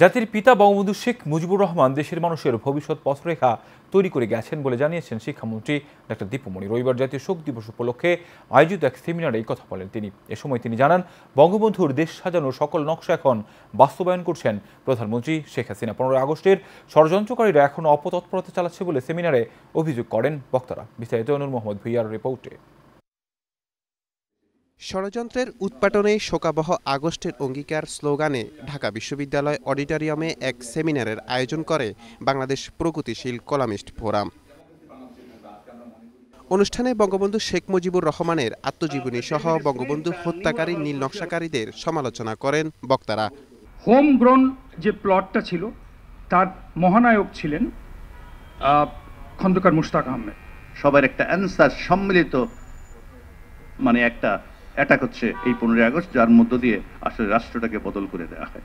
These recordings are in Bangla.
জাতির পিতা বঙ্গবন্ধু শেখ মুজিবুর রহমান দেশের মানুষের ভবিষ্যৎ পথরেখা তৈরি করে গেছেন বলে জানিয়েছেন শিক্ষামন্ত্রী ডাক্তার দীপুমণি রবিবার জাতীয় শোক দিবস উপলক্ষে আয়োজিত এক সেমিনারে এই কথা বলেন তিনি এ সময় তিনি জানান বঙ্গবন্ধুর দেশ সাজানোর সকল নকশা এখন বাস্তবায়ন করছেন প্রধানমন্ত্রী শেখ হাসিনা পনেরোই আগস্টের ষড়যন্ত্রকারীরা এখন অপতৎপরতা চালাচ্ছে বলে সেমিনারে অভিযোগ করেন বক্তারা বিস্তারিত অনুর মোহাম্মদ ভুইয়ার রিপোর্টে ষড়যন্ত্রের উৎপাটনে শোকাবহ আগস্টের অঙ্গীকার স্লোগানে ঢাকা বিশ্ববিদ্যালয় অডিটোরিয়ামে এক সেমিনারের আয়োজন করে বাংলাদেশ প্রগতিশীল কলামিস্ট ফোরাম অনুষ্ঠানে বঙ্গবন্ধু শেখ মুজিবুর রহমানের আত্মজীবনী সহ বঙ্গবন্ধু হত্যাকারী নীল নকশাকারীদের সমালোচনা করেন বক্তারা হোম গ্রোন যে প্লটটা ছিল তার মহানায়ক ছিলেন খন্দকার মুশতাক আহমেদ সবার একটা অ্যান্সার সম্মিলিত মানে একটা অ্যাটাক হচ্ছে এই পনেরোই আগস্ট যার মধ্য দিয়ে আসলে রাষ্ট্রটাকে বদল করে দেওয়া হয়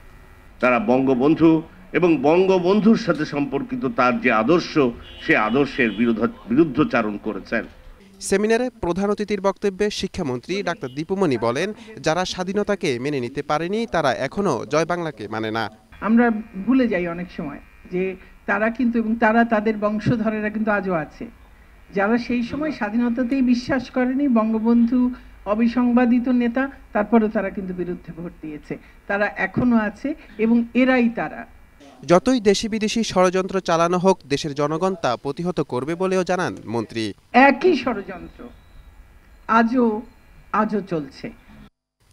তারা বঙ্গবন্ধু এবং বঙ্গবন্ধুর সাথে সম্পর্কিত তার যে আদর্শ সে আদর্শের বিরুদ্ধ বিরুদ্ধচারণ করেছেন সেমিনারে প্রধান অতিথির বক্তব্যে শিক্ষামন্ত্রী ডাক্তার দীপুমণি বলেন যারা স্বাধীনতাকে মেনে নিতে পারেনি তারা এখনও জয় বাংলাকে মানে না আমরা ভুলে যাই অনেক সময় যে তারা কিন্তু এবং তারা তাদের বংশধরেরা কিন্তু আজও আছে যারা সেই সময় স্বাধীনতাতেই বিশ্বাস করেনি বঙ্গবন্ধু অবিসংবাদিত নেতা তারপরেও তারা কিন্তু বিরুদ্ধে ভোট দিয়েছে তারা এখনো আছে এবং এরাই তারা যতই দেশি বিদেশি ষড়যন্ত্র চালানো হোক দেশের জনগণ তা প্রতিহত করবে বলেও জানান মন্ত্রী একই ষড়যন্ত্র আজও আজও চলছে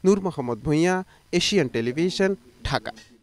নূর মোহাম্মদ ভূঁইয়া এশিয়ান টেলিভিশন ঢাকা